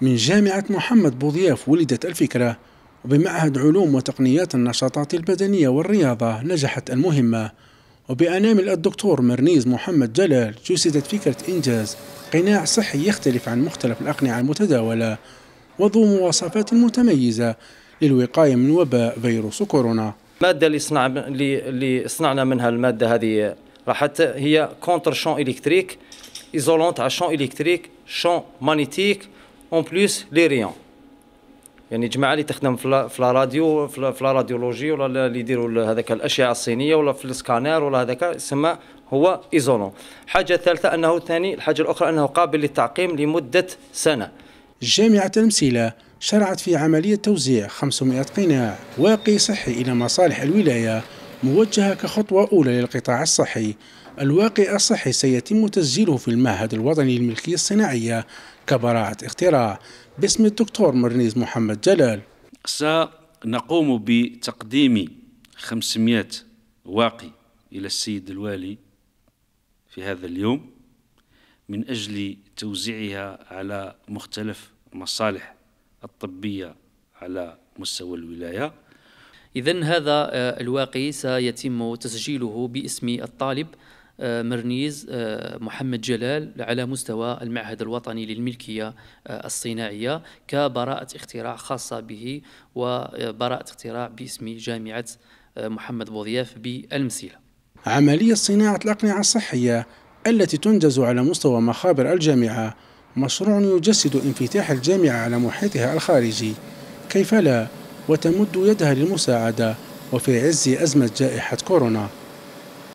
من جامعة محمد بوضياف ولدت الفكرة وبمعهد علوم وتقنيات النشاطات البدنية والرياضة نجحت المهمة وبأنامل الدكتور مرنيز محمد جلال جسدت فكرة إنجاز قناع صحي يختلف عن مختلف الأقنعة المتداولة وذو مواصفات متميزة للوقاية من وباء فيروس كورونا المادة اللي, صنع اللي صنعنا منها المادة هذه راحت هي كونتر شون إلكتريك إيزولونت على شون إلكتريك شون مانيتيك اون بليس لي ريون يعني جماعه اللي تخدم في لا راديو في لا راديولوجي ولا اللي يديروا هذاك الاشعه الصينيه ولا في السكانير ولا هذاك يسمى هو ايزولون حاجه ثالثه انه ثاني الحاجه الاخرى انه قابل للتعقيم لمده سنه جامعه المسيله شرعت في عمليه توزيع 500 قناع واقي صحي الى مصالح الولايه موجهة كخطوة أولى للقطاع الصحي الواقع الصحي سيتم تسجيله في المعهد الوطني للملكية الصناعية كبراعة اختراع باسم الدكتور مرنيز محمد جلال سنقوم بتقديم 500 واقي إلى السيد الوالي في هذا اليوم من أجل توزيعها على مختلف مصالح الطبية على مستوى الولايه إذا هذا آه، الواقي سيتم تسجيله باسم الطالب آه، مرنيز آه، محمد جلال على مستوى المعهد الوطني للملكية الصناعية كبراءة اختراع خاصة به وبراءة اختراع باسم جامعة محمد بوضياف بالمسيلة عملية صناعة الأقنعة الصحية التي تنجز على مستوى مخابر الجامعة مشروع يجسد انفتاح الجامعة على محيطها الخارجي كيف لا؟ وتمد يدها للمساعدة وفي عز أزمة جائحة كورونا